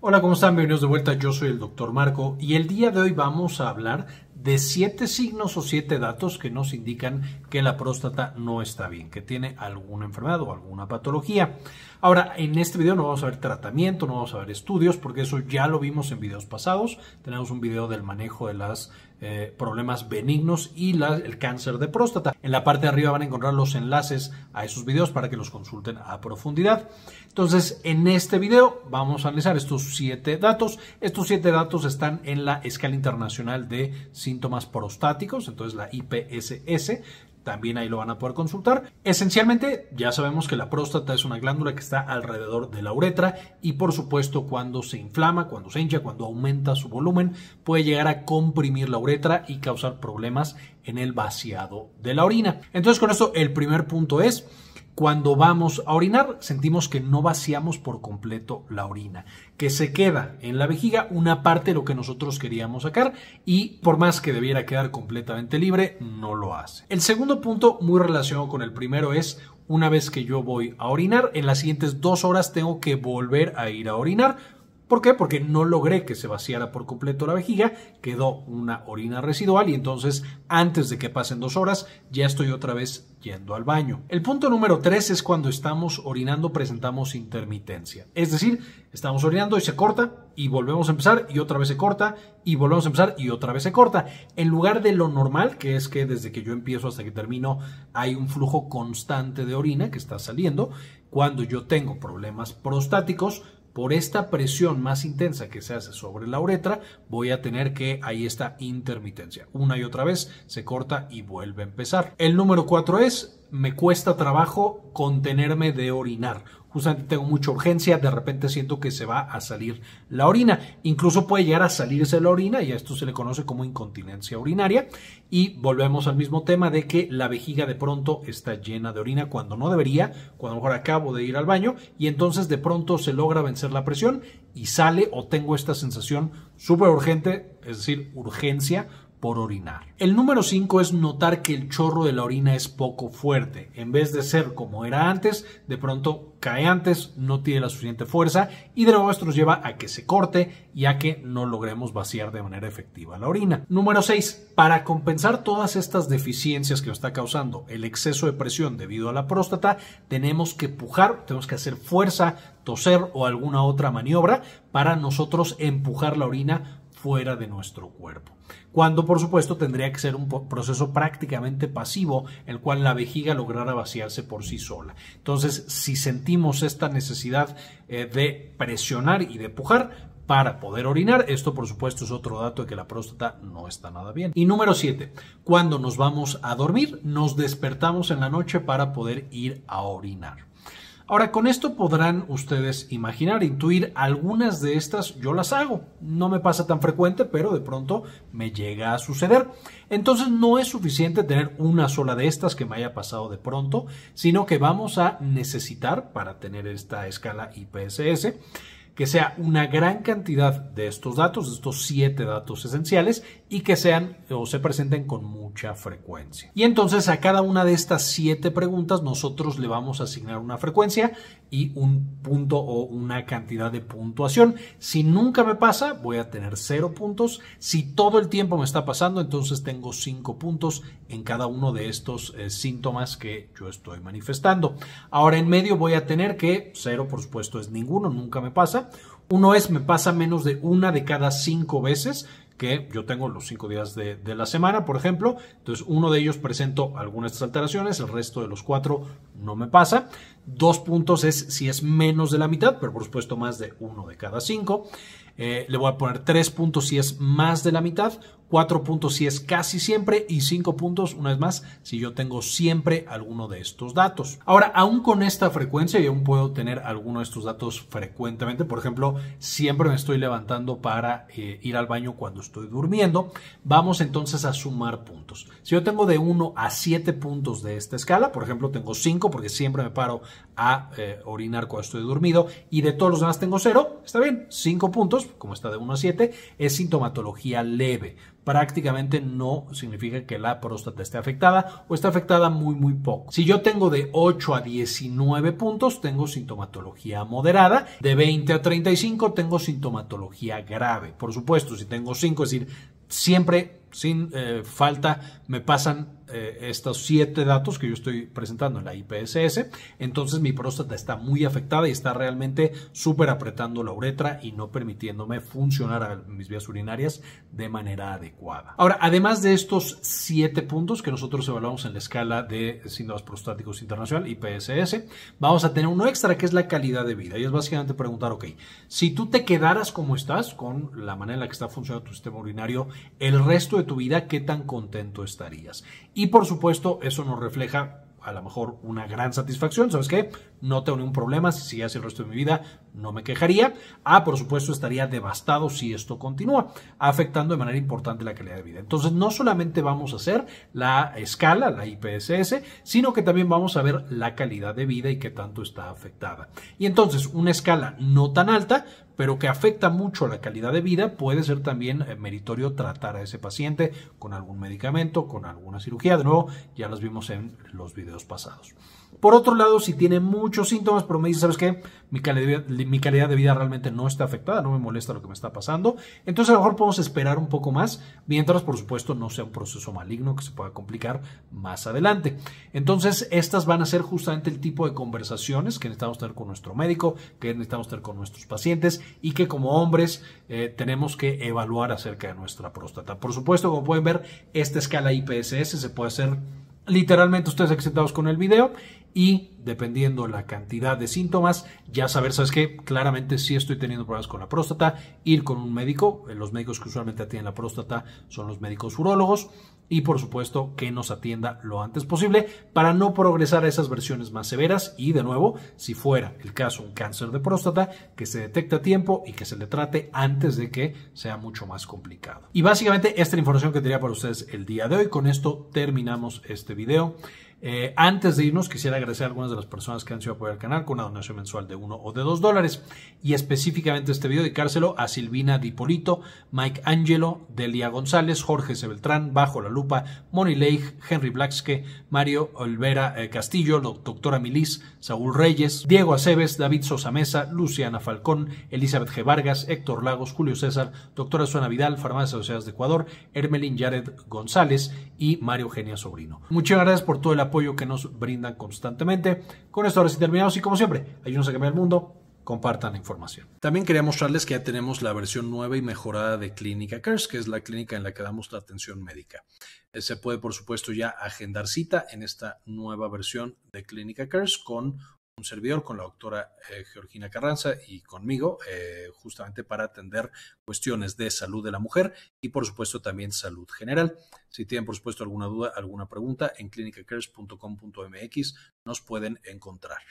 Hola, ¿cómo están? Bienvenidos de vuelta, yo soy el doctor Marco y el día de hoy vamos a hablar de siete signos o siete datos que nos indican que la próstata no está bien, que tiene alguna enfermedad o alguna patología. Ahora, en este video no vamos a ver tratamiento, no vamos a ver estudios, porque eso ya lo vimos en videos pasados. Tenemos un video del manejo de los eh, problemas benignos y el cáncer de próstata. En la parte de arriba van a encontrar los enlaces a esos videos para que los consulten a profundidad. Entonces, en este video vamos a analizar estos siete datos. Estos siete datos están en la escala internacional de síntomas prostáticos, entonces la IPSS, también ahí lo van a poder consultar. Esencialmente, ya sabemos que la próstata es una glándula que está alrededor de la uretra y por supuesto cuando se inflama, cuando se hincha, cuando aumenta su volumen, puede llegar a comprimir la uretra y causar problemas en el vaciado de la orina. Entonces con esto el primer punto es cuando vamos a orinar, sentimos que no vaciamos por completo la orina, que se queda en la vejiga una parte de lo que nosotros queríamos sacar y por más que debiera quedar completamente libre, no lo hace. El segundo punto, muy relacionado con el primero, es una vez que yo voy a orinar, en las siguientes dos horas tengo que volver a ir a orinar ¿Por qué? Porque no logré que se vaciara por completo la vejiga, quedó una orina residual y entonces antes de que pasen dos horas ya estoy otra vez yendo al baño. El punto número tres es cuando estamos orinando presentamos intermitencia. Es decir, estamos orinando y se corta y volvemos a empezar y otra vez se corta y volvemos a empezar y otra vez se corta. En lugar de lo normal, que es que desde que yo empiezo hasta que termino hay un flujo constante de orina que está saliendo, cuando yo tengo problemas prostáticos, por esta presión más intensa que se hace sobre la uretra, voy a tener que ahí esta intermitencia. Una y otra vez se corta y vuelve a empezar. El número cuatro es me cuesta trabajo contenerme de orinar. Justamente tengo mucha urgencia, de repente siento que se va a salir la orina. Incluso puede llegar a salirse la orina y a esto se le conoce como incontinencia urinaria. Y volvemos al mismo tema de que la vejiga de pronto está llena de orina cuando no debería, cuando a lo mejor acabo de ir al baño y entonces de pronto se logra vencer la presión y sale o tengo esta sensación súper urgente, es decir, urgencia por orinar. El número 5 es notar que el chorro de la orina es poco fuerte. En vez de ser como era antes, de pronto cae antes, no tiene la suficiente fuerza y de nuevo esto nos lleva a que se corte y a que no logremos vaciar de manera efectiva la orina. Número 6. Para compensar todas estas deficiencias que nos está causando el exceso de presión debido a la próstata, tenemos que pujar, tenemos que hacer fuerza, toser o alguna otra maniobra para nosotros empujar la orina fuera de nuestro cuerpo. Cuando por supuesto tendría que ser un proceso prácticamente pasivo, el cual la vejiga lograra vaciarse por sí sola. Entonces, si sentimos esta necesidad eh, de presionar y de pujar, para poder orinar. Esto, por supuesto, es otro dato de que la próstata no está nada bien. Y número 7, cuando nos vamos a dormir, nos despertamos en la noche para poder ir a orinar. Ahora, con esto podrán ustedes imaginar, intuir, algunas de estas yo las hago. No me pasa tan frecuente, pero de pronto me llega a suceder. Entonces no es suficiente tener una sola de estas que me haya pasado de pronto, sino que vamos a necesitar, para tener esta escala IPSS, que sea una gran cantidad de estos datos, de estos siete datos esenciales, y que sean o se presenten con mucha frecuencia. Y entonces a cada una de estas siete preguntas nosotros le vamos a asignar una frecuencia y un punto o una cantidad de puntuación. Si nunca me pasa, voy a tener cero puntos. Si todo el tiempo me está pasando, entonces tengo cinco puntos en cada uno de estos eh, síntomas que yo estoy manifestando. Ahora en medio voy a tener que cero, por supuesto, es ninguno, nunca me pasa. Uno es me pasa menos de una de cada cinco veces que yo tengo los cinco días de, la semana, por ejemplo. Entonces, uno de ellos presento algunas alteraciones, el resto de los cuatro no me pasa. Dos puntos es si es menos de la mitad, pero por supuesto más de uno de cada cinco. Eh, le voy a poner 3 puntos si es más de la mitad, 4 puntos si es casi siempre y 5 puntos, una vez más, si yo tengo siempre alguno de estos datos. Ahora, aún con esta frecuencia, yo aún puedo tener alguno de estos datos frecuentemente. Por ejemplo, siempre me estoy levantando para eh, ir al baño cuando estoy durmiendo. Vamos entonces a sumar puntos. Si yo tengo de 1 a 7 puntos de esta escala, por ejemplo, tengo 5 porque siempre me paro a eh, orinar cuando estoy dormido y de todos los demás tengo 0, está bien, 5 puntos como está de 1 a 7, es sintomatología leve. Prácticamente no significa que la próstata esté afectada o está afectada muy, muy poco. Si yo tengo de 8 a 19 puntos, tengo sintomatología moderada. De 20 a 35, tengo sintomatología grave. Por supuesto, si tengo 5, es decir, siempre sin eh, falta me pasan eh, estos siete datos que yo estoy presentando en la IPSS, entonces mi próstata está muy afectada y está realmente súper apretando la uretra y no permitiéndome funcionar mis vías urinarias de manera adecuada. Ahora, además de estos siete puntos que nosotros evaluamos en la escala de síntomas prostáticos internacional, IPSS, vamos a tener uno extra que es la calidad de vida y es básicamente preguntar, ok, si tú te quedaras como estás con la manera en la que está funcionando tu sistema urinario el resto de tu vida, ¿qué tan contento estarías? Y por supuesto, eso nos refleja a lo mejor una gran satisfacción. ¿Sabes qué? No tengo ningún problema. Si sigue así el resto de mi vida, no me quejaría. Ah, por supuesto, estaría devastado si esto continúa, afectando de manera importante la calidad de vida. Entonces, no solamente vamos a hacer la escala, la IPSS, sino que también vamos a ver la calidad de vida y qué tanto está afectada. Y entonces, una escala no tan alta pero que afecta mucho a la calidad de vida, puede ser también eh, meritorio tratar a ese paciente con algún medicamento, con alguna cirugía. De nuevo, ya los vimos en los videos pasados. Por otro lado, si tiene muchos síntomas, pero me dice, ¿sabes qué? Mi calidad, mi calidad, de vida realmente no está afectada, no me molesta lo que me está pasando. Entonces, a lo mejor podemos esperar un poco más, mientras, por supuesto, no sea un proceso maligno que se pueda complicar más adelante. Entonces, estas van a ser justamente el tipo de conversaciones que necesitamos tener con nuestro médico, que necesitamos tener con nuestros pacientes y que como hombres eh, tenemos que evaluar acerca de nuestra próstata. Por supuesto, como pueden ver, esta escala IPSS se puede hacer literalmente ustedes excitados con el video y dependiendo la cantidad de síntomas, ya saber, sabes que claramente si estoy teniendo problemas con la próstata, ir con un médico, eh, los médicos que usualmente atienden la próstata son los médicos urólogos y por supuesto que nos atienda lo antes posible para no progresar a esas versiones más severas y de nuevo, si fuera el caso un cáncer de próstata, que se detecte a tiempo y que se le trate antes de que sea mucho más complicado. Y básicamente esta es la información que tenía para ustedes el día de hoy. Con esto terminamos este video. Eh, antes de irnos, quisiera agradecer a algunas de las personas que han sido apoyar al canal con una donación mensual de 1 o de 2 dólares. Y específicamente este video dedicárselo a Silvina Dipolito, Mike Angelo, Delia González, Jorge Sebeltrán, Bajo la Lupa, Moni Leigh, Henry Blaxke, Mario Olvera eh, Castillo, Doctora Milis, Saúl Reyes, Diego Aceves, David Sosa Mesa, Luciana Falcón, Elizabeth G. Vargas, Héctor Lagos, Julio César, Doctora Suena Vidal, Farmacias Sociedades de Ecuador, Hermelin Jared González y Mario Genia Sobrino. Muchas gracias por todo el apoyo que nos brindan constantemente. Con esto ahora sí terminamos y como siempre, ayúdense a cambiar el mundo, compartan la información. También quería mostrarles que ya tenemos la versión nueva y mejorada de Clínica CARES, que es la clínica en la que damos la atención médica. Eh, se puede, por supuesto, ya agendar cita en esta nueva versión de Clínica CARES con un servidor, con la doctora eh, Georgina Carranza y conmigo, eh, justamente para atender cuestiones de salud de la mujer y por supuesto también salud general. Si tienen por supuesto alguna duda, alguna pregunta, en clinicacares.com.mx nos pueden encontrar.